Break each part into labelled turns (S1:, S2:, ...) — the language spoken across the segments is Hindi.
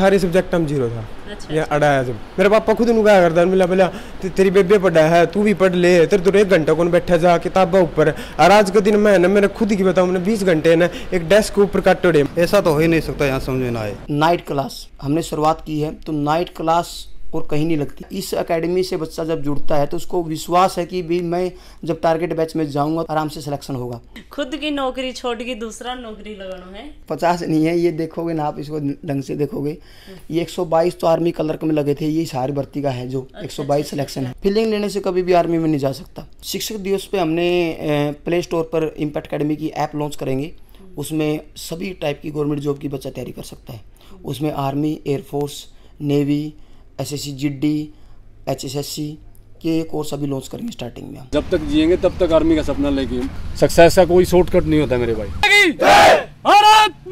S1: सारे सब्जेक्ट में जीरो था अच्छा, या अच्छा। अड़ाया जब मेरे पापा खुद उगाया करता मिला बोला ते, तेरी बेबे पढ़ा है तू भी पढ़ ले तेरे तो एक घंटा कौन बैठा जा किताबा ऊपर और आज का दिन मैं ना मेरे खुद
S2: की बताऊ मैंने बीस घंटे ना एक डेस्क ऊपर काटोड़े ऐसा तो हो ही नहीं सकता यहाँ समझ में ना आए नाइट क्लास हमने शुरुआत की है तो नाइट क्लास और कहीं नहीं लगती इस अकेडमी से बच्चा जब जुड़ता है तो उसको विश्वास है कि भी मैं जब टारगेट बैच में जाऊंगा आराम से सिलेक्शन होगा
S3: खुद की नौकरी छोड़ के दूसरा नौकरी लगाना है
S2: पचास नहीं है ये देखोगे ना आप इसको ढंग से देखोगे ये 122 तो आर्मी कलर में लगे थे ये सारी भर्ती का है जो अच्छा, एक सौ बाईस सिलेक्शन अच्छा, अच्छा। है फिलिंग लेने से कभी भी आर्मी में नहीं जा सकता शिक्षक दिवस पे हमने प्ले स्टोर पर इम्पैक्ट अकेडमी की ऐप लॉन्च करेंगे उसमें सभी टाइप की गवर्नमेंट जॉब की बच्चा तैयारी कर सकता है उसमें army air force navy S S C H S S C के कोर्स अभी लॉन्च करेंगे स्टार्टिंग में
S1: जब तक जिएंगे तब तक आर्मी का सपना लेके
S2: सक्सेस का कोई शॉर्टकट नहीं होता मेरे भाई
S3: भारत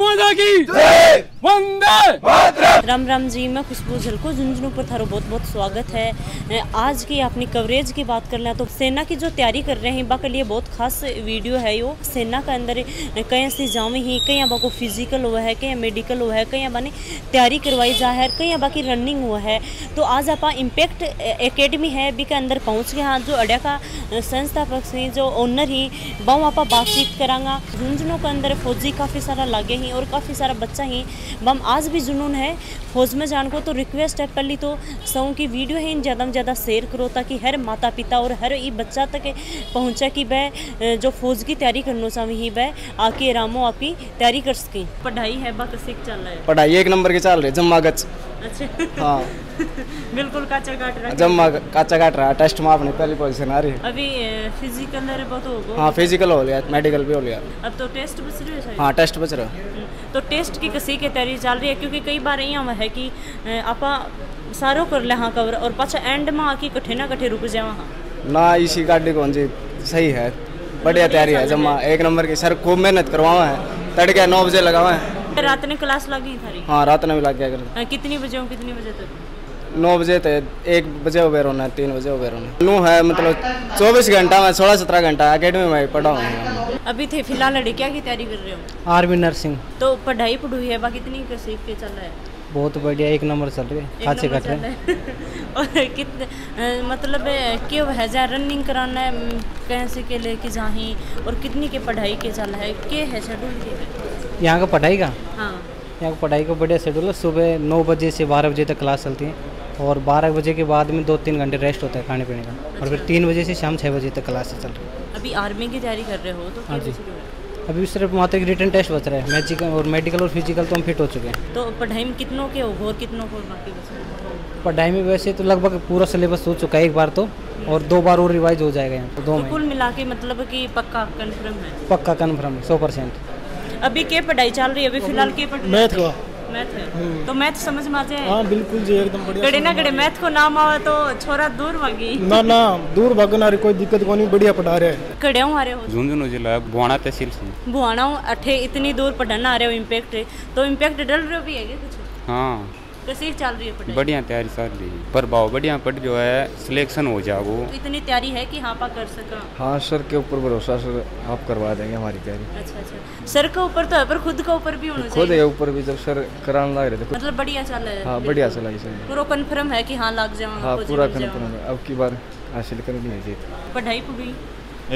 S3: राम राम जी मैं खुशबू झल को झुंझुनू पर थारो बहुत बहुत स्वागत है आज की अपनी कवरेज की बात कर ले तो सेना की जो तैयारी कर रहे हैं बा के लिए बहुत खास वीडियो है यो सेना के अंदर कहीं से जावे ही कहीं अब को फिजिकल हुआ है कहीं मेडिकल हुआ है कहीं बा ने तैयारी करवाई जा है कहीं अब की रनिंग हुआ है तो आज आप इम्पेक्ट अकेडमी है बी के अंदर पहुँच गए हाँ जो अड्या का संस्थापक हैं जो ओनर ही बहु आप बातचीत करांगा झुंझुनू के अंदर फौजी काफ़ी सारा लागे ही और काफ़ी सारा बच्चा ही बम आज भी जुनून है फौज में जान को तो रिक्वेस्ट है पहली तो सौ की वीडियो ही ज़्यादा में ज़्यादा शेयर करो ताकि हर माता पिता और हर ई बच्चा तक पहुँचे कि वह जो फौज की तैयारी करना चाहे ही वह आके आरामों आपकी तैयारी कर सके पढ़ाई है बात चल रहा है
S2: पढ़ाई एक नंबर के चल रही है जम्मा गच
S3: अच्छा हाँ बिल्कुल काचा काट रहा जम्मा
S2: काचा काट रहा टेस्ट में आपने पहली पोजीशन आ रही है
S3: अभी फिजिकल बहुत हो हाँ
S2: फिजिकल हो गया मेडिकल भी हो गया
S3: अब तो टेस्ट बच रहे हाँ टेस्ट बच रहा तो टेस्ट की कसी के तैयारी चल रही है क्योंकि कई बार इं है कि आप सारों कर ले हाँ कवर और पाचा एंड में आके कट्ठे ना कट्ठे रुक जाए हाँ
S1: ना इसी गाड़ी कौन जी सही है बढ़िया तैयारी है जमा एक नंबर की सर खूब मेहनत करवावा है तड़के नौ बजे लगावा है
S3: रात ने क्लास लगी थारी
S1: हाँ रात ने भी लग गया
S3: कितनी बजे कितनी बजे तक
S1: नौ बजे तो एक बजे उबेर होना है तीन बजे उबेर होना है
S2: नौ है मतलब चौबीस घंटा में सोलह सत्रह घंटा अकेडमी में पढ़ा हुआ
S3: अभी थे फिलहाल लड़कियाँ क्या की तैयारी कर रहे हो
S2: आर्मी नर्सिंग
S3: तो पढ़ाई पढ़ुई है बाकी कितनी सीख के चल रहा है
S2: बहुत बढ़िया एक नंबर चल रही है कट
S3: रहे और कितने मतलब क्यों है जहाँ रनिंग कराना है कैसे के लेके जाही और कितनी के पढ़ाई के चल है के है शेड्यूल
S2: यहाँ का पढ़ाई का हाँ यहाँ का पढ़ाई का बढ़िया शेड्यूल है सुबह नौ बजे से बारह बजे तक क्लास चलती है और बारह बजे के बाद में दो तीन घंटे रेस्ट होता है खाने पीने का और फिर तीन बजे से शाम छः बजे तक क्लासेस चल रही है
S3: अभी आर्मी की तैयारी कर रहे हो तो हाँ जी
S2: अभी सिर्फ मात्र तक रिटर्न टेस्ट बच रहा है मैजिक और मेडिकल और फिजिकल तो हम फिट हो चुके हैं
S3: तो पढ़ाई में कितनों के हो और कितनों को बाकी
S1: पढ़ाई में वैसे तो लगभग पूरा सिलेबस हो चुका है एक बार तो
S3: और
S2: दो बार और रिवाइज हो जाएगा यहाँ तो दो तो कुल
S3: मिला के मतलब कि पक्का कन्फर्म है
S2: पक्का कन्फर्म सौ परसेंट
S3: अभी क्या पढ़ाई चल रही है अभी फिलहाल क्या मैथ का मैथ है तो मैथ समझ में आते हैं हाँ
S2: बिल्कुल जी एकदम बढ़िया गड़े ना गड़े मैथ
S3: को नाम आवे तो छोरा दूर भागी ना ना
S1: दूर भागना रे कोई दिक्कत कोनी बढ़िया पढ़ा रहे कड़े हूँ आरे हो झुंझुनू जिला बुआना तहसील से
S3: बुआना अठे इतनी दूर पढ़ना आ रहे हो इम्पैक्ट तो इम्पैक्ट डल रहे भी है कुछ हाँ बढ़िया
S1: तैयारी चल रही है पर भाव बढ़िया पट जो है सिलेक्शन हो जाओ तो
S3: इतनी तैयारी है की हाँ कर सका
S1: हाँ सर के ऊपर भरोसा सर आप करवा देंगे हमारी तैयारी
S3: अच्छा अच्छा सर के ऊपर तो है पर खुद के ऊपर भी होना खुद के
S1: ऊपर भी जब सर कराने लग रहे थे मतलब
S3: बढ़िया चल रहा है हाँ बढ़िया चला सर पूरा कन्फर्म है की हाँ लग जाऊँ हाँ पूरा कन्फर्म
S1: है अब की बार हासिल करनी है जीत पढ़ाई पूरी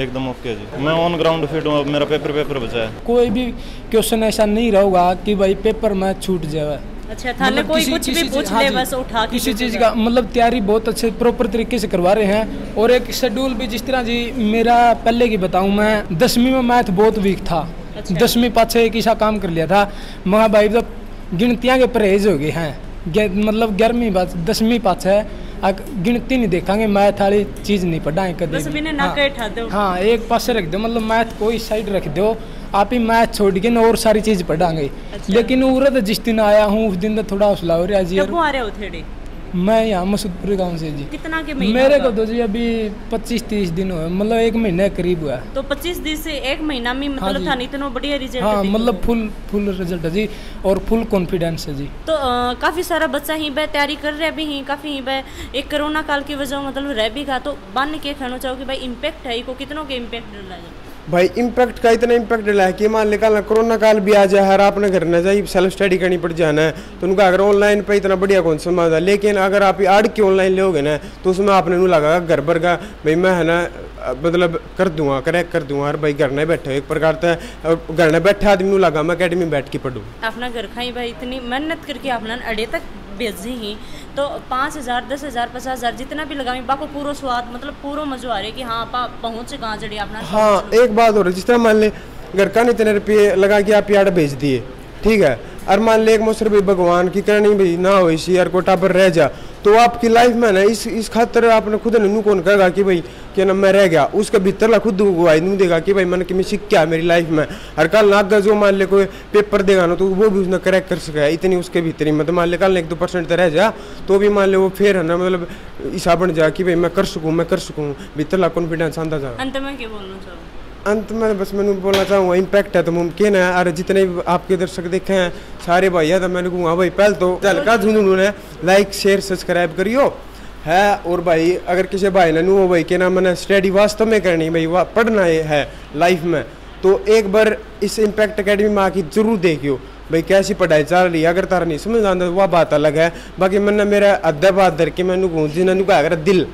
S1: एकदम ओके जी मैं ऑन ग्राउंड फिट हूँ अब मेरा पेपर पेपर बचा है कोई भी क्वेश्चन ऐसा नहीं रहेगा कि भाई पेपर में छूट जाए
S3: अच्छा थाने मतलब कोई कुछ भी पूछ ले हाँ बस उठा किसी चीज़ का
S1: मतलब तैयारी बहुत अच्छे प्रॉपर तरीके से करवा रहे हैं और एक शेड्यूल भी जिस तरह जी मेरा पहले की बताऊँ मैं दसवीं में मैथ बहुत वीक था अच्छा। दसवीं पाछे एक ईसा काम कर लिया था मगर भाई तो गिनतियाँ के परहेज हो गए हैं मतलब ग्यारहवीं बात दसवीं पाछे गिनती नहीं देखेंगे मैथ वाली चीज़ नहीं पढ़ाएं कभी
S3: हाँ, हाँ
S1: एक पास रख दो मतलब मैथ कोई साइड रख दो आप ही मैथ छोड़ के और सारी चीज पढ़ांगे अच्छा। लेकिन उरत जिस दिन आया हूँ उस दिन तो थोड़ा हौसला हो रहा जी आ रहे हो थेड़े मैं यहाँ मसूदपुर गांव से जी
S3: कितना के महीने मेरे को तो जी
S1: अभी पच्चीस तीस दिन हुए मतलब एक महीने करीब हुआ
S3: तो पच्चीस दिन से एक महीना में हाँ मतलब तो हाँ था इतना बढ़िया रिजल्ट हाँ मतलब
S1: फुल फुल रिजल्ट है जी और फुल कॉन्फिडेंस है जी
S3: तो आ, काफी सारा बच्चा ही भाई तैयारी कर रहे भी हैं काफी ही भाई एक कोरोना काल की वजह मतलब रह भी गा तो बन के कहना चाहो कि भाई इम्पेक्ट है को कितनों के इम्पेक्ट डाल जाए
S1: भाई इम्पैक्ट का इतना इम्पैक्ट डाला है कि मान निकालना कोरोना काल भी आ जाए हर आपने घर ना जाए सेल्फ स्टडी करनी पड़ जाना है तो उनका अगर ऑनलाइन पर इतना बढ़िया कौन सा मजा लेकिन अगर आप आड़ के ऑनलाइन लोगे ना तो उसमें आपने लगा घर पर का भाई मैं है ना मतलब कर दूंगा क्रैक कर दूंगा हर भाई घर में बैठे एक प्रकार से घर में बैठे आदमी नु लगा मैं अकेडमी में बैठ के पढ़ूँ
S3: अपना घर खाई भाई इतनी मेहनत करके अपना अड़े तक भेजी ही तो पाँच हज़ार दस हज़ार पचास हज़ार जितना भी लगावी बाको पूरा स्वाद मतलब पूरा मज़ो आ रहा है कि हाँ आप पहुँच कहाँ जड़ी अपना हाँ
S1: एक बात और जिस तरह मान लें घर का नहीं इतने रुपये लगा के आप यार्ड भेज दिए ठीक है मान ले मुसर भाई भगवान की करनी भी ना हो इसी यार को पर रह जा तो आपकी लाइफ में ना इस इस खातर आपने खुद ने नू कौन करेगा कि भाई क्या ना मैं रह गया उसके भीतर ला खुद गवाही नू देगा कि भाई मैंने कि मैं सीख क्या मेरी लाइफ में हर कल ना अगर जो मान ले कोई पेपर देगा ना तो वो भी उसने करेक्ट कर सका इतनी उसके भीतर ही मतलब मान ले कल एक दो परसेंट तो रह जा तो भी मान ले वो फिर है ना मतलब हिसाब बन जा कि भाई मैं कर सकूँ मैं कर सकूँ भीतर ला कॉन्फिडेंस आंदा जा
S3: अंत में क्या बोलना चाहूँ
S1: अंत में बस मैं बोलना चाहूँगा इम्पैक्ट है तो मुमकिन है अरे जितने भी आपके दर्शक देखे हैं सारे भाई है तो मैंने कहूँगा हाँ भाई पहले तो हल्का हाँ। झुंझुनू ने लाइक शेयर सब्सक्राइब करियो है और भाई अगर किसी भाई ने हो भाई के ना मैंने स्टडी वास्तव में करनी भाई वह पढ़ना है लाइफ में तो एक बार इस इम्पैक्ट अकेडमी में आके जरूर देखियो भाई कैसी पढ़ाई चल रही है अगर तारा नहीं समझ आता वह बात अलग है बाकी मैंने मेरा अद्धा आदर के मैं जिन्होंने कहा दिल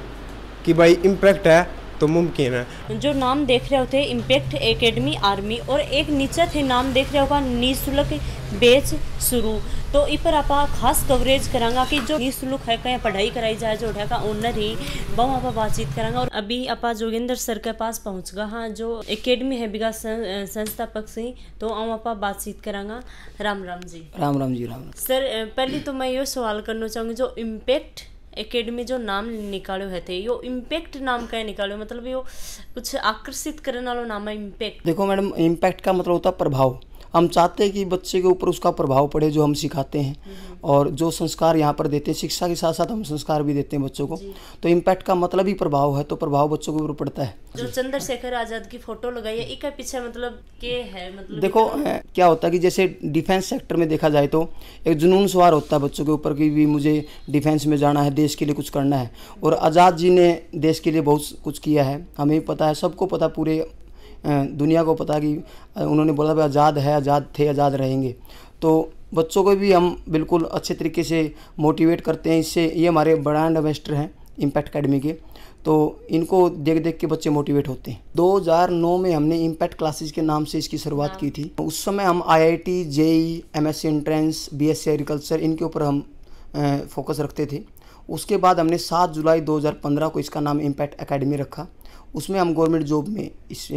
S1: कि भाई इम्पैक्ट है तो मुमकिन है
S3: जो नाम देख रहे होते इम्पेक्ट एकेडमी आर्मी और एक नीचे थे नाम देख रहे होगा निःशुल्क बेच शुरू तो इस पर आप खास कवरेज करांगा कि जो निःशुल्क है कहीं पढ़ाई कराई जाए जो का ओनर ही वो आप बातचीत करेंगे और अभी आप जोगिंदर सर के पास पहुँचगा हाँ जो एकेडमी है बिगा संस्थापक से तो हम आप बातचीत करांगा राम राम जी
S2: राम राम जी राम
S3: सर पहले तो मैं ये सवाल करना चाहूँगी जो इम्पेक्ट एकेडमी जो नाम निकालो है थे यो इम्पैक्ट नाम का निकाले निकालो मतलब यो कुछ आकर्षित करने वाला नाम है इम्पैक्ट
S2: देखो मैडम इम्पैक्ट का मतलब होता है प्रभाव हम चाहते हैं कि बच्चे के ऊपर उसका प्रभाव पड़े जो हम सिखाते हैं और जो संस्कार यहाँ पर देते हैं शिक्षा के साथ साथ हम संस्कार भी देते हैं बच्चों को तो इम्पैक्ट का मतलब ही प्रभाव है तो प्रभाव बच्चों के ऊपर पड़ता है
S3: जो चंद्रशेखर आजाद की फोटो लगाई है एक पीछे मतलब के है मतलब देखो
S2: क्या होता है कि जैसे डिफेंस सेक्टर में देखा जाए तो एक जुनून सवार होता है बच्चों के ऊपर कि भी मुझे डिफेंस में जाना है देश के लिए कुछ करना है और आज़ाद जी ने देश के लिए बहुत कुछ किया है हमें पता है सबको पता पूरे दुनिया को पता कि उन्होंने बोला भाई आज़ाद है आज़ाद थे आज़ाद रहेंगे तो बच्चों को भी हम बिल्कुल अच्छे तरीके से मोटिवेट करते हैं इससे ये हमारे ब्रांड एम्बेस्टर हैं इम्पैक्ट अकेडमी के तो इनको देख देख के बच्चे मोटिवेट होते हैं 2009 में हमने इम्पैक्ट क्लासेस के नाम से इसकी शुरुआत की थी हाँ। उस समय हम I I T E M S C entrance B S C agriculture इनके ऊपर हम फोकस रखते थे उसके बाद हमने 7 जुलाई 2015 को इसका नाम इम्पैक्ट अकेडमी रखा उसमें हम गवर्नमेंट जॉब में इस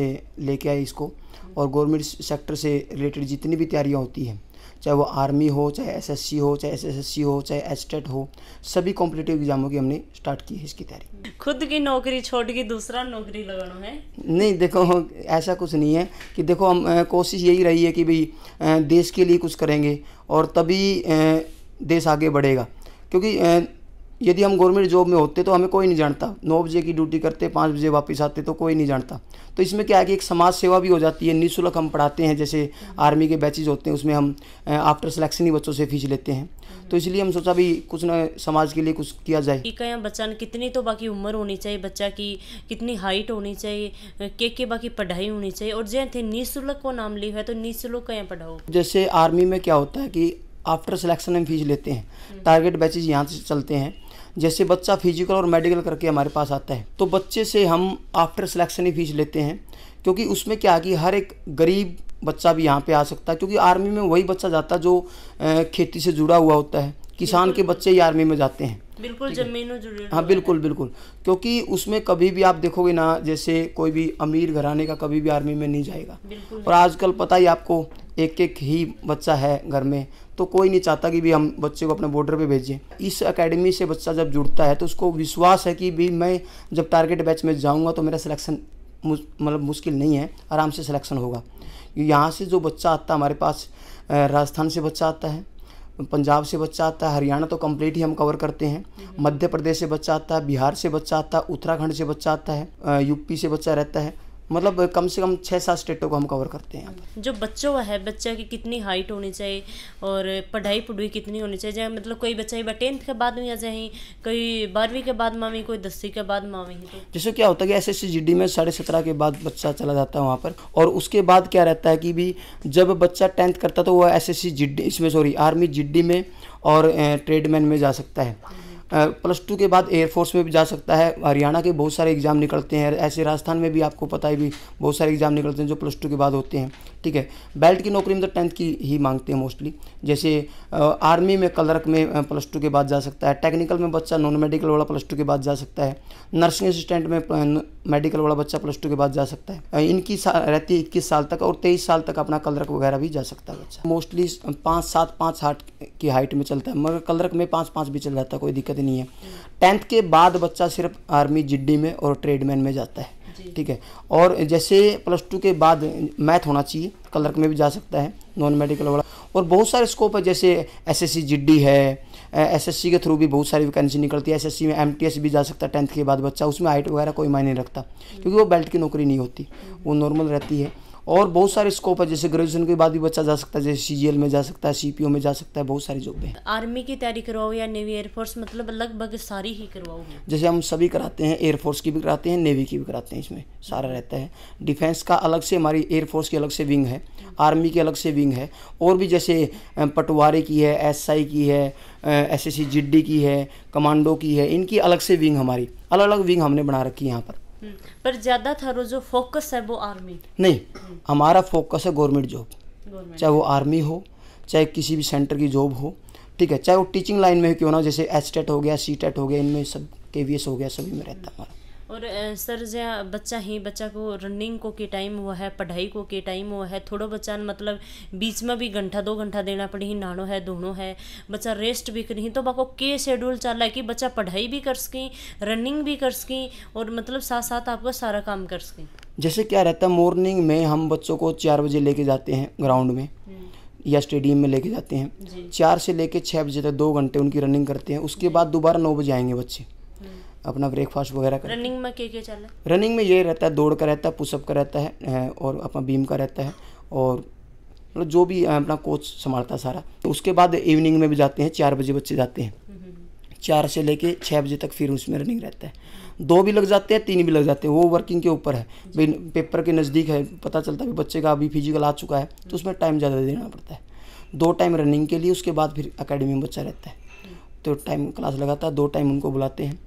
S2: लेके आए इसको और गवर्नमेंट सेक्टर से रिलेटेड जितनी भी तैयारियाँ होती हैं चाहे वो आर्मी हो चाहे एसएससी हो चाहे एसएससी हो चाहे एसटेट हो सभी कॉम्पिटेटिव एग्जामों की हमने स्टार्ट की है इसकी तैयारी
S3: खुद की नौकरी छोड़ के दूसरा नौकरी लगाना है
S2: नहीं देखो ऐसा कुछ नहीं है कि देखो हम कोशिश यही रही है कि भाई देश के लिए कुछ करेंगे और तभी देश आगे बढ़ेगा क्योंकि यदि हम गवर्नमेंट जॉब में होते तो हमें कोई नहीं जानता नौ बजे की ड्यूटी करते पाँच बजे वापस आते तो कोई नहीं जानता तो इसमें क्या है कि एक समाज सेवा भी हो जाती है निःशुल्क हम पढ़ाते हैं जैसे आर्मी के बैचेज होते हैं उसमें हम आफ्टर सिलेक्शन ही बच्चों से फीस लेते हैं तो इसलिए हम सोचा भी कुछ ना समाज के लिए कुछ किया जाए कि
S3: क्या बच्चा कितनी तो बाकी उम्र होनी चाहिए बच्चा की कितनी हाइट होनी चाहिए के के बाकी पढ़ाई होनी चाहिए और जैसे थे निःशुल्क को नाम लिया है तो निःशुल्क का यहाँ पढ़ाओ
S2: जैसे आर्मी में क्या होता है कि आफ्टर सिलेक्शन हम फीस लेते हैं टारगेट हम्म। बैचेज यहाँ से चलते हैं जैसे बच्चा फिजिकल और मेडिकल करके हमारे पास आता है तो बच्चे से हम आफ्टर सिलेक्शन ही फीस लेते हैं क्योंकि उसमें क्या है कि हर एक गरीब बच्चा भी यहाँ पे आ सकता है क्योंकि आर्मी में वही बच्चा जाता है जो खेती से जुड़ा हुआ होता है किसान के बच्चे ही आर्मी में जाते हैं
S3: बिल्कुल जमीनों हाँ
S2: बिल्कुल बिल्कुल क्योंकि उसमें कभी भी आप देखोगे ना जैसे कोई भी अमीर घराने का कभी भी आर्मी में नहीं जाएगा और आजकल पता ही आपको एक एक ही बच्चा है घर में तो कोई नहीं चाहता कि भी हम बच्चे को अपने बॉर्डर पे भेजें इस एकेडमी से बच्चा जब जुड़ता है तो उसको विश्वास है कि भी मैं जब टारगेट बैच में जाऊंगा तो मेरा सिलेक्शन मतलब मुश्किल नहीं है आराम से सिलेक्शन होगा यहाँ से जो बच्चा आता है हमारे पास राजस्थान से बच्चा आता है पंजाब से बच्चा आता है हरियाणा तो कंप्लीट ही हम कवर करते हैं मध्य प्रदेश से बच्चा आता है बिहार से बच्चा आता है उत्तराखंड से बच्चा आता है यूपी से बच्चा रहता है मतलब कम से कम छः सात स्टेटों को हम कवर करते हैं
S3: जो बच्चों का है बच्चा की कितनी हाइट होनी चाहिए और पढ़ाई पढ़ाई कितनी होनी चाहिए जहाँ मतलब कोई बच्चा ही टेंथ के बाद में आ जाए कोई बारहवीं के बाद मावी कोई दसवीं के बाद मावी तो।
S2: जैसे क्या होता है कि एस एस में साढ़े सत्रह के बाद बच्चा चला जाता है वहाँ पर और उसके बाद क्या रहता है कि भी जब बच्चा टेंथ करता तो वह एस एस इसमें सॉरी आर्मी जी में और ट्रेडमैन में जा सकता है प्लस टू के बाद एयरफोर्स में भी जा सकता है हरियाणा के बहुत सारे एग्ज़ाम निकलते हैं ऐसे राजस्थान में भी आपको पता ही भी बहुत सारे एग्ज़ाम निकलते हैं जो प्लस टू के बाद होते हैं ठीक है बेल्ट की नौकरी में तो टेंथ की ही मांगते हैं मोस्टली जैसे आर्मी में कलरक में प्लस टू के बाद जा सकता है टेक्निकल में बच्चा नॉन मेडिकल वाला प्लस टू के बाद जा सकता है नर्सिंग असिस्टेंट में मेडिकल वाला बच्चा प्लस टू के बाद जा सकता है इनकी रहती है इक्कीस साल तक और तेईस साल तक अपना कलरक वगैरह भी जा सकता है बच्चा मोस्टली पाँच सात पाँच आठ की हाइट में चलता है मगर कलरक में पाँच पाँच भी चल जाता है कोई दिक्कत नहीं है टेंथ के बाद बच्चा सिर्फ आर्मी जिड्डी में और ट्रेडमैन में जाता है ठीक है और जैसे प्लस टू के बाद मैथ होना चाहिए कलर्क में भी जा सकता है नॉन मेडिकल वाला और बहुत सारे स्कोप है जैसे एस एस है एसएससी के थ्रू भी बहुत सारी वैकेंसी निकलती है एसएससी में एमटीएस भी जा सकता है टेंथ के बाद बच्चा उसमें हाइट वगैरह कोई मायने नहीं रखता क्योंकि वो बेल्ट की नौकरी नहीं होती वो नॉर्मल रहती है और बहुत सारे स्कोप है जैसे ग्रेजुएशन के बाद भी बच्चा जा सकता है जैसे सी में जा सकता है सी में जा सकता है बहुत सारी जॉब है
S3: आर्मी की तैयारी करवाओ या नेवी एयरफोर्स मतलब लगभग सारी ही करवाओ
S2: जैसे हम सभी कराते हैं एयरफोर्स की भी कराते हैं नेवी की भी कराते हैं इसमें सारा रहता है डिफेंस का अलग से हमारी एयरफोर्स की अलग से विंग है आर्मी की अलग से विंग है और भी जैसे पटवारे की है एस की है एस एस की है कमांडो की है इनकी अलग से विंग हमारी अलग अलग विंग हमने बना रखी है यहाँ पर
S3: पर ज्यादा था जो फोकस है वो आर्मी
S2: नहीं हमारा फोकस है गवर्नमेंट जॉब चाहे वो आर्मी हो चाहे किसी भी सेंटर की जॉब हो ठीक है चाहे वो टीचिंग लाइन में क्यों ना जैसे एच टेट e हो गया सी टेट e हो गया इनमें सब के वी एस हो गया सभी में रहता है हमारा
S3: और सर जहाँ बच्चा ही बच्चा को रनिंग को के टाइम हुआ है पढ़ाई को के टाइम हुआ है थोड़ा बच्चा मतलब बीच में भी घंटा दो घंटा देना पड़ी ही नानो है दोनों है बच्चा रेस्ट भी कर तो बाको के शेड्यूल चल रहा है कि बच्चा पढ़ाई भी कर सकें रनिंग भी कर सकें और मतलब साथ साथ आपका सारा काम कर सकें
S2: जैसे क्या रहता है मॉर्निंग में हम बच्चों को चार बजे लेके जाते हैं ग्राउंड में हम्म। या स्टेडियम में लेके जाते हैं चार से लेके छः बजे तक दो घंटे उनकी रनिंग करते हैं उसके बाद दोबारा नौ बजे आएंगे बच्चे अपना ब्रेकफास्ट वगैरह कर
S3: रनिंग में क्या क्या चल
S2: रनिंग में ये रहता है दौड़ का रहता है पुशअप का रहता है और अपना बीम का रहता है और मतलब जो भी अपना कोच संभालता है सारा तो उसके बाद इवनिंग में भी जाते हैं चार बजे बच्चे जाते हैं हम्म, हम्म, हम्म। चार से लेके छः बजे तक फिर उसमें रनिंग रहता है दो भी लग जाते हैं तीन भी लग जाते हैं वो वर्किंग के ऊपर है पेपर के नज़दीक है पता चलता है कि बच्चे का अभी फिजिकल आ चुका है तो उसमें टाइम ज़्यादा देना पड़ता है दो टाइम रनिंग के लिए उसके बाद फिर अकेडमी में बच्चा रहता है तो टाइम क्लास लगाता है दो टाइम उनको बुलाते हैं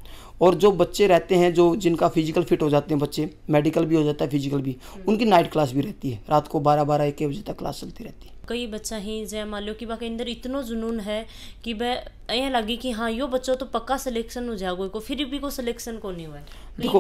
S2: और जो बच्चे रहते हैं जो जिनका फिजिकल फिट हो जाते हैं बच्चे मेडिकल भी हो जाता है फिजिकल भी हम्म। उनकी नाइट क्लास भी रहती है रात को बारह बारह एक बजे तक क्लास चलती रहती है
S3: कई बच्चा ही जय मान लो कि बाकी अंदर इतना जुनून है कि वह यह लगी कि हाँ यो बच्चों तो पक्का सिलेक्शन हो जाएगा को फिर भी को सिलेक्शन को नहीं हुआ है देखो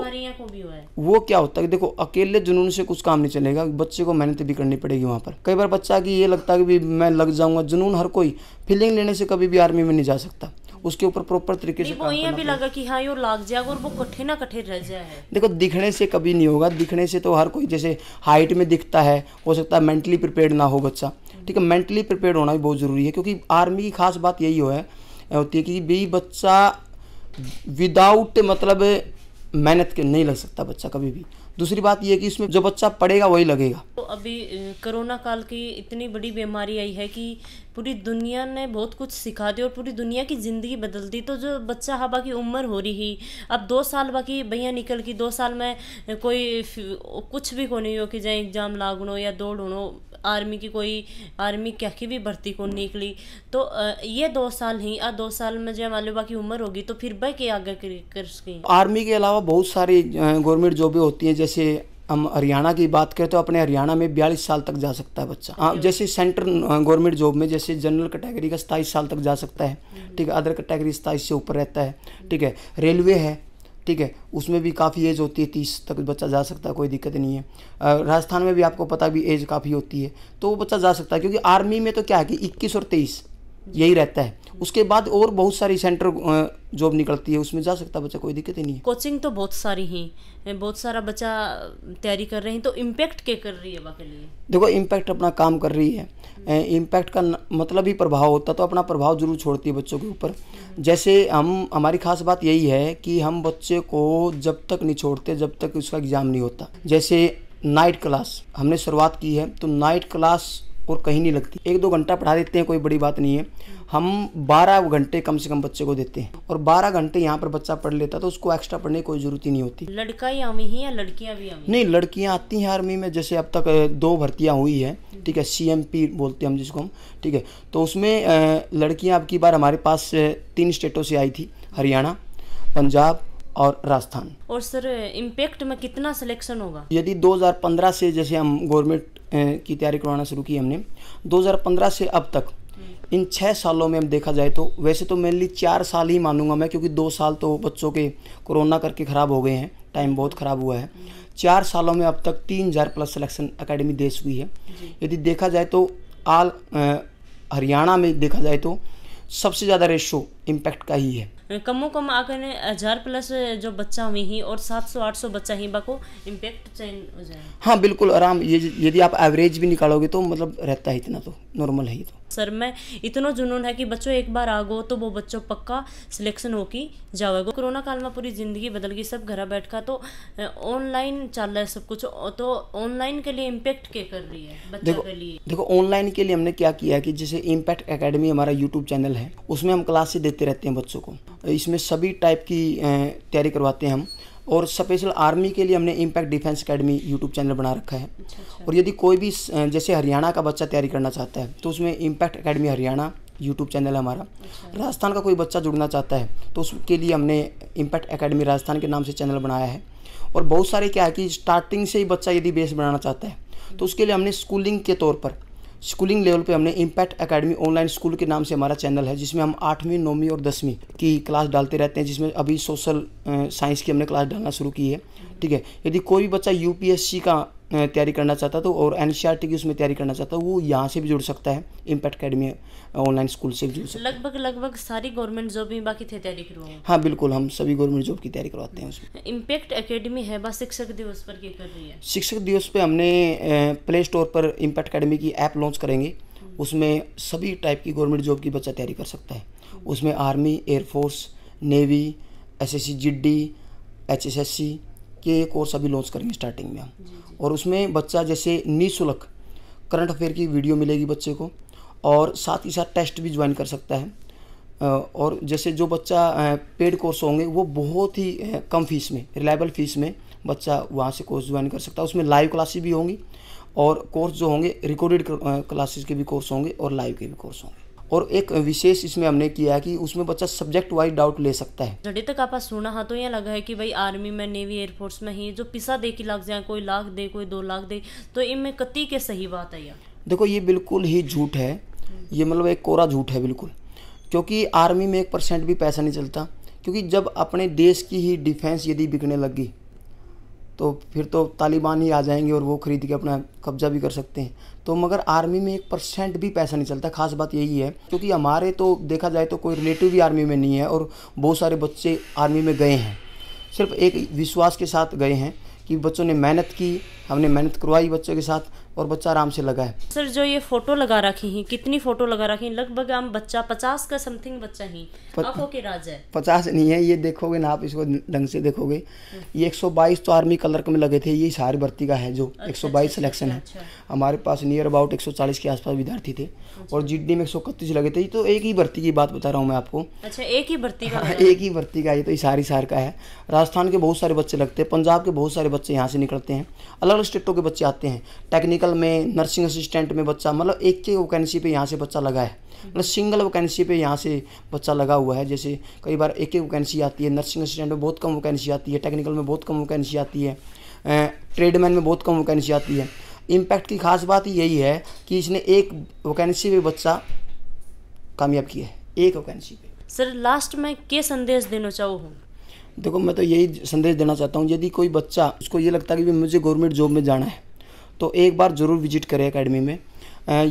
S3: भी हुआ
S2: है वो क्या होता है देखो अकेले जुनून से कुछ काम नहीं चलेगा बच्चे को मेहनत भी करनी पड़ेगी वहाँ पर कई बार बच्चा की ये लगता है कि मैं लग जाऊँगा जुनून हर कोई फीलिंग लेने से कभी भी आर्मी में नहीं जा सकता उसके ऊपर प्रॉपर तरीके से वो ये भी
S3: लगा कि हाँ ये लाग जाएगा और वो कट्ठे ना कट्ठे रह जाए
S2: देखो दिखने से कभी नहीं होगा दिखने से तो हर कोई जैसे हाइट में दिखता है हो सकता है मेंटली प्रिपेयर ना हो बच्चा ठीक है मेंटली प्रिपेयर होना भी बहुत ज़रूरी है क्योंकि आर्मी की खास बात यही हो है होती है कि भी बच्चा विदाउट मतलब मेहनत के नहीं लग सकता बच्चा कभी भी दूसरी बात यह कि इसमें जो बच्चा पढ़ेगा वही लगेगा
S3: तो अभी कोरोना काल की इतनी बड़ी बीमारी आई है कि पूरी दुनिया ने बहुत कुछ सिखा दिया और पूरी दुनिया की ज़िंदगी बदल दी तो जो बच्चा हवा की उम्र हो रही है अब दो साल बाकी भैया निकल की दो साल में कोई कुछ भी को नहीं हो कि जाए एग्ज़ाम लागण या दौड़ हो आर्मी की कोई आर्मी क्या की भी भर्ती को निकली तो ये दो साल ही आ दो साल में जब मान की बाकी उम्र होगी तो फिर बह के आगे कर सकें
S2: आर्मी के अलावा बहुत सारी गवर्नमेंट जॉबें होती हैं जैसे हम हरियाणा की बात करें तो अपने हरियाणा में बयालीस साल तक जा सकता है बच्चा हाँ, जैसे सेंटर गवर्नमेंट जॉब में जैसे जनरल कैटेगरी का सताईस साल तक जा सकता है हम्म। ठीक है अदर कैटेगरी सताईस से ऊपर रहता है ठीक है रेलवे है ठीक है उसमें भी काफ़ी एज होती है तीस तक बच्चा जा सकता है कोई दिक्कत नहीं है राजस्थान में भी आपको पता भी एज काफ़ी होती है तो वो बच्चा जा सकता है क्योंकि आर्मी में तो क्या है कि इक्कीस और तेईस यही रहता है उसके बाद और बहुत सारी सेंटर जॉब निकलती है उसमें जा सकता बच्चा कोई दिक्कत ही नहीं है
S3: कोचिंग तो बहुत सारी है बहुत सारा बच्चा तैयारी कर रहे हैं तो इम्पैक्ट क्या कर रही है लिए
S2: देखो इम्पैक्ट अपना काम कर रही है इम्पैक्ट का मतलब ही प्रभाव होता तो अपना प्रभाव जरूर छोड़ती है बच्चों के ऊपर जैसे हम हमारी खास बात यही है कि हम बच्चे को जब तक नहीं छोड़ते जब तक उसका एग्ज़ाम नहीं होता जैसे नाइट क्लास हमने शुरुआत की है तो नाइट क्लास और कहीं नहीं लगती एक दो घंटा पढ़ा देते हैं कोई बड़ी बात नहीं है हम बारह घंटे कम से कम बच्चे को देते हैं और बारह घंटे यहाँ पर बच्चा पढ़ लेता तो उसको एक्स्ट्रा पढ़ने की कोई जरूरत ही नहीं होती
S3: लड़का ही आमी ही या लड़कियाँ भी आमी
S2: नहीं लड़कियाँ आती हैं आर्मी में जैसे अब तक दो भर्तियाँ हुई है ठीक है सी बोलते हैं हम जिसको हम ठीक है तो उसमें लड़कियाँ अब की बार हमारे पास तीन स्टेटों से आई थी हरियाणा पंजाब और राजस्थान
S3: और सर इम्पैक्ट में कितना सिलेक्शन होगा
S2: यदि 2015 से जैसे हम गवर्नमेंट की तैयारी करवाना शुरू की हमने 2015 से अब तक इन छः सालों में अब देखा जाए तो वैसे तो मेनली चार साल ही मानूंगा मैं क्योंकि दो साल तो बच्चों के कोरोना करके ख़राब हो गए हैं टाइम बहुत ख़राब हुआ है चार सालों में अब तक तीन हज़ार प्लस सिलेक्शन अकेडमी देश हुई है यदि देखा जाए तो आल हरियाणा में देखा जाए तो सबसे ज़्यादा रेशो इम्पैक्ट का ही है
S3: कमो कम आकर हज़ार प्लस जो बच्चा हुई ही और सात सौ आठ सौ बच्चा ही बाको इम्पेक्ट चेंज हो जाए
S2: हाँ बिल्कुल आराम ये यदि आप एवरेज भी निकालोगे तो मतलब रहता है इतना तो नॉर्मल है ये तो
S3: सर मैं इतना जुनून है कि बच्चों एक बार आगो तो वो बच्चों पक्का सिलेक्शन हो कि जाओगे कोरोना काल में पूरी ज़िंदगी बदल गई सब घर बैठ का तो ऑनलाइन चल रहा है सब कुछ तो ऑनलाइन के लिए इम्पेक्ट क्या कर रही है देखो,
S2: देखो ऑनलाइन के लिए हमने क्या किया कि जैसे इम्पैक्ट अकेडमी हमारा यूट्यूब चैनल है उसमें हम क्लासेस देते रहते हैं बच्चों को इसमें सभी टाइप की तैयारी करवाते हैं हम और स्पेशल आर्मी के लिए हमने Impact Defence Academy YouTube channel बना रखा है अच्छा, अच्छा। और यदि कोई भी जैसे हरियाणा का बच्चा तैयारी करना चाहता है तो उसमें Impact Academy Haryana YouTube channel हमारा अच्छा। राजस्थान का कोई बच्चा जुड़ना चाहता है तो उसके लिए हमने इम्पैक्ट अकेडमी राजस्थान के नाम से चैनल बनाया है और बहुत सारे क्या है कि स्टार्टिंग से ही बच्चा यदि बेस बनाना चाहता है तो उसके लिए हमने स्कूलिंग के तौर पर स्कूलिंग लेवल पे हमने इम्पैक्ट एकेडमी ऑनलाइन स्कूल के नाम से हमारा चैनल है जिसमें हम आठवीं नौवीं और दसवीं की क्लास डालते रहते हैं जिसमें अभी सोशल साइंस की हमने क्लास डालना शुरू की है ठीक है यदि कोई भी बच्चा यूपीएससी का तैयारी करना चाहता तो और एन e की उसमें तैयारी करना चाहता वो यहाँ से भी जुड़ सकता है इम्पैक्ट अकेडमी ऑनलाइन स्कूल से भी जुड़ सकता है
S3: लगभग लगभग सारी गवर्नमेंट जॉब में बाकी थे तैयारी करवाओ
S2: हाँ बिल्कुल हम सभी गवर्नमेंट जॉब की तैयारी करवाते हैं उसमें
S3: इम्पैक्ट अकेडमी है बस शिक्षक दिवस पर क्या कर रही है
S2: शिक्षक दिवस पर हमने प्ले स्टोर पर इम्पैक्ट अकेडमी की ऐप लॉन्च करेंगे उसमें सभी टाइप की गवर्नमेंट जॉब की बच्चा तैयारी कर सकता है उसमें army air force navy S S C G D H S S C के एक कोर्स अभी लॉन्च करेंगे स्टार्टिंग में हम और उसमें बच्चा जैसे निःशुल्क करंट अफेयर की वीडियो मिलेगी बच्चे को और साथ ही साथ टेस्ट भी ज्वाइन कर सकता है और जैसे जो बच्चा पेड कोर्स होंगे वो बहुत ही कम फीस में रिलायबल फीस में बच्चा वहाँ से कोर्स ज्वाइन कर सकता है उसमें लाइव क्लासेस भी होंगी और कोर्स जो होंगे रिकॉर्डेड क्लासेस के भी कोर्स होंगे और लाइव के भी कोर्स होंगे और एक विशेष इसमें हमने किया कि उसमें बच्चा सब्जेक्ट वाइज डाउट ले सकता है
S3: जडे तक आप सुना हाँ तो यह लगा है कि भाई आर्मी में नेवी एयरफोर्स में ही जो पिसा दे के लाख जाए कोई लाख दे कोई दो लाख दे तो इनमें कति के सही बात है यार
S2: देखो ये बिल्कुल ही झूठ है ये मतलब एक कोरा झूठ है बिल्कुल क्योंकि आर्मी में एक परसेंट भी पैसा नहीं चलता क्योंकि जब अपने देश की ही डिफेंस यदि बिकने लगी तो फिर तो तालिबान ही आ जाएंगे और वो ख़रीद के अपना कब्जा भी कर सकते हैं तो मगर आर्मी में एक परसेंट भी पैसा नहीं चलता खास बात यही है क्योंकि हमारे तो देखा जाए तो कोई रिलेटिव भी आर्मी में नहीं है और बहुत सारे बच्चे आर्मी में गए हैं सिर्फ एक विश्वास के साथ गए हैं कि बच्चों ने मेहनत की हमने मेहनत करवाई बच्चों के साथ और बच्चा आराम से लगा है
S3: सर जो ये फोटो लगा रखी है कितनी फोटो लगा रखी है लगभग हम बच्चा पचास का समथिंग बच्चा ही आंखों के राज है
S2: पचास नहीं है ये देखोगे ना आप इसको ढंग से देखोगे हम्म। ये 122 तो आर्मी कलर में लगे थे ये सारी भर्ती का है जो अच्छा, एक सौ बाईस सिलेक्शन अच्छा, अच्छा, है हमारे पास नियर अबाउट एक के आसपास विद्यार्थी थे और जी में एक लगे थे तो एक ही भर्ती की बात बता रहा हूँ मैं आपको
S3: अच्छा एक ही भर्ती का हाँ,
S2: एक ही भर्ती का ये तो इशार इशार का है राजस्थान के बहुत सारे बच्चे लगते हैं पंजाब के बहुत सारे बच्चे यहाँ से निकलते हैं अलग अलग स्टेटों के बच्चे आते हैं टेक्निकल मेडिकल में नर्सिंग असिस्टेंट में बच्चा मतलब एक के वैकेंसी पे यहाँ से बच्चा लगा है मतलब सिंगल वैकेंसी पे यहाँ से बच्चा लगा हुआ है जैसे कई बार एक एक वैकेंसी आती है नर्सिंग असिस्टेंट में बहुत कम वैकेंसी आती है टेक्निकल में बहुत कम वैकेंसी आती है ट्रेडमैन में बहुत कम वैकेंसी आती है इम्पैक्ट की खास बात यही है कि इसने एक वैकेंसी पर बच्चा कामयाब किया है एक वैकेंसी पर
S3: सर लास्ट में के संदेश देना चाहूँ
S2: देखो मैं तो यही संदेश देना चाहता हूँ यदि कोई बच्चा उसको ये लगता है कि मुझे गवर्नमेंट जॉब में जाना है तो एक बार ज़रूर विजिट करें अकेडमी में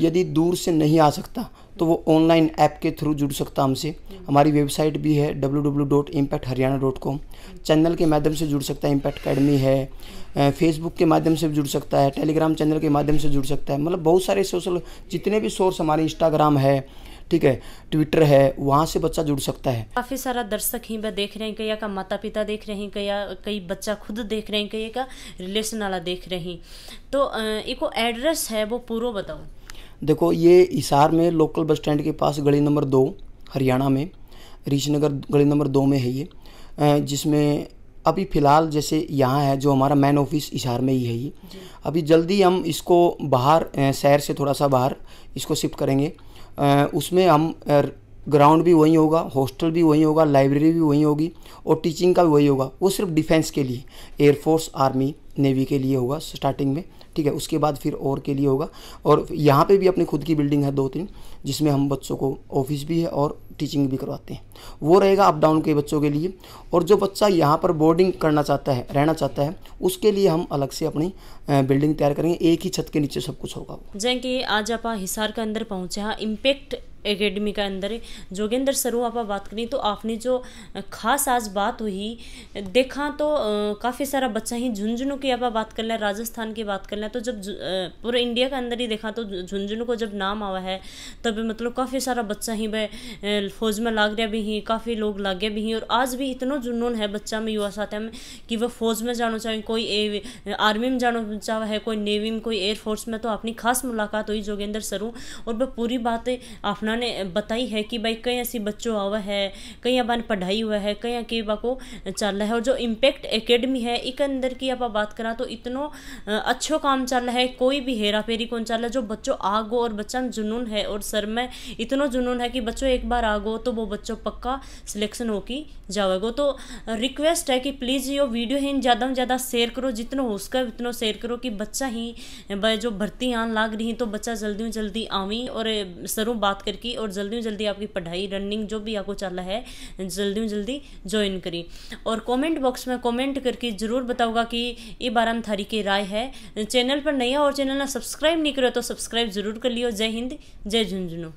S2: यदि दूर से नहीं आ सकता तो वो ऑनलाइन ऐप के थ्रू जुड़ सकता हमसे हमारी वेबसाइट भी है डब्ल्यू चैनल के माध्यम से जुड़ सकता है इम्पैक्ट अकेडमी है फेसबुक के माध्यम से जुड़ सकता है टेलीग्राम चैनल के माध्यम से जुड़ सकता है मतलब बहुत सारे सोशल जितने भी सोर्स हमारे इंस्टाग्राम है ठीक है ट्विटर है वहाँ से बच्चा जुड़ सकता है
S3: काफ़ी सारा दर्शक ही देख रहे हैं कई का माता पिता देख रहे हैं कई कई बच्चा खुद देख रहे हैं कई का रिलेशन वाला देख रहे हैं तो एक एड्रेस है वो पूरा बताओ
S2: देखो ये हिसार में लोकल बस स्टैंड के पास गली नंबर दो हरियाणा में रीचनगर गली नंबर दो में है ये जिसमें अभी फ़िलहाल जैसे यहाँ है जो हमारा मैन ऑफिस इशार में ही है ये अभी जल्दी हम इसको बाहर शहर से थोड़ा सा बाहर इसको शिफ्ट करेंगे उसमें हम ग्राउंड भी वही होगा हॉस्टल भी वहीं होगा लाइब्रेरी भी वहीं होगी और टीचिंग का भी वही होगा वो सिर्फ डिफेंस के लिए एयरफोर्स आर्मी नेवी के लिए होगा स्टार्टिंग में ठीक है उसके बाद फिर और के लिए होगा और यहाँ पे भी अपनी खुद की बिल्डिंग है दो तीन जिसमें हम बच्चों को ऑफिस भी है और टीचिंग भी करवाते हैं वो रहेगा अप डाउन के बच्चों के लिए और जो बच्चा यहाँ पर बोर्डिंग करना चाहता है रहना चाहता है उसके लिए हम अलग से अपनी बिल्डिंग तैयार करेंगे एक ही छत के नीचे सब कुछ होगा
S3: जैसे आज आप हिसार के अंदर पहुँचे इम्पेक्ट एकेडमी का अंदर जोगेंद्र सरू आप बात करें तो आपने जो खास आज बात हुई देखा तो काफ़ी सारा बच्चा ही झुंझुनू की आप बात कर लें राजस्थान की बात कर लें तो जब पूरे इंडिया के अंदर ही देखा तो झुंझुनू को जब नाम आवा है तब मतलब काफ़ी सारा बच्चा ही वह फौज में लाग रहा भी ही काफ़ी लोग लागे भी हैं और आज भी इतना जुनून है बच्चा में युवा साथ में कि वह फौज में जाना चाहे कोई आर्मी में जाना चाहे है कोई नेवी में कोई एयरफोर्स में तो अपनी खास मुलाकात हुई जोगेंद्र सरू और वह पूरी बात अपना उन्होंने बताई है कि भाई कई ऐसी बच्चों आवा है कई अबान पढ़ाई हुआ है कई के को चल रहा है और जो इम्पैक्ट एकेडमी है एक अंदर की आप बात करा तो इतनो अच्छो काम चल रहा है कोई भी हेरा फेरी कौन चल रहा है जो बच्चों आगो और बच्चा में जुनून है और सर में इतना जुनून है कि बच्चों एक बार आगो तो वो बच्चों पक्का सिलेक्शन होकर जाएगा तो रिक्वेस्ट है कि प्लीज़ यो वीडियो ही ज़्यादा में ज़्यादा शेयर करो जितना हो सका उतना शेयर करो कि बच्चा ही जो भर्ती आन लाग रही तो बच्चा जल्दी जल्दी आवी और सरों बात करके की और जल्दी जल्दी आपकी पढ़ाई रनिंग जो भी आपको चल रहा है जल्दी जल्दी ज्वाइन करी और कमेंट बॉक्स में कमेंट करके ज़रूर बताऊंगा कि ये बारह थारी की राय है चैनल पर नया और चैनल ना सब्सक्राइब नहीं करो तो सब्सक्राइब जरूर कर लियो जय हिंद जय झुंझुनू